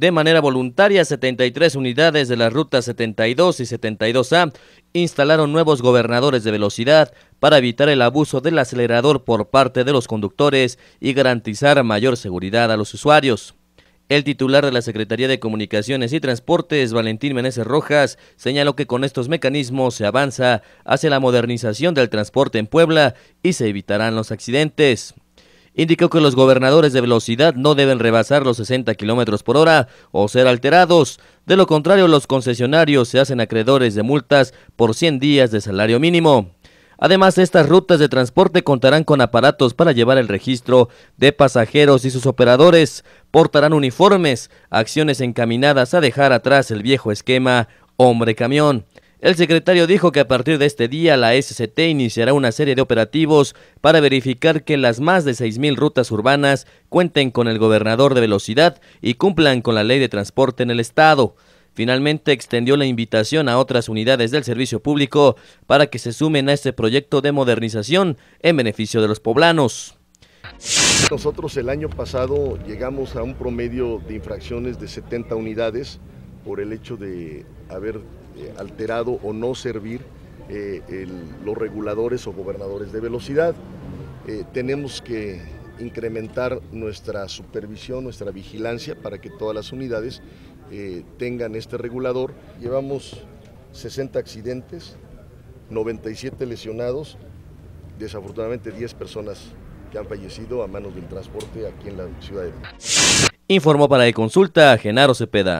de manera voluntaria 73 unidades de las rutas 72 y 72A instalaron nuevos gobernadores de velocidad para evitar el abuso del acelerador por parte de los conductores y garantizar mayor seguridad a los usuarios. El titular de la Secretaría de Comunicaciones y Transportes, Valentín Meneses Rojas, señaló que con estos mecanismos se avanza hacia la modernización del transporte en Puebla y se evitarán los accidentes indicó que los gobernadores de velocidad no deben rebasar los 60 kilómetros por hora o ser alterados. De lo contrario, los concesionarios se hacen acreedores de multas por 100 días de salario mínimo. Además, estas rutas de transporte contarán con aparatos para llevar el registro de pasajeros y sus operadores, portarán uniformes, acciones encaminadas a dejar atrás el viejo esquema hombre camión. El secretario dijo que a partir de este día la SCT iniciará una serie de operativos para verificar que las más de 6.000 rutas urbanas cuenten con el gobernador de velocidad y cumplan con la ley de transporte en el estado. Finalmente extendió la invitación a otras unidades del servicio público para que se sumen a este proyecto de modernización en beneficio de los poblanos. Nosotros el año pasado llegamos a un promedio de infracciones de 70 unidades por el hecho de haber eh, alterado o no servir eh, los reguladores o gobernadores de velocidad. Eh, tenemos que incrementar nuestra supervisión, nuestra vigilancia para que todas las unidades tengan este regulador. Llevamos 60 accidentes, 97 lesionados, desafortunadamente 10 personas que han fallecido a manos del transporte aquí en la ciudad de México. Informó para el consulta Genaro Cepeda.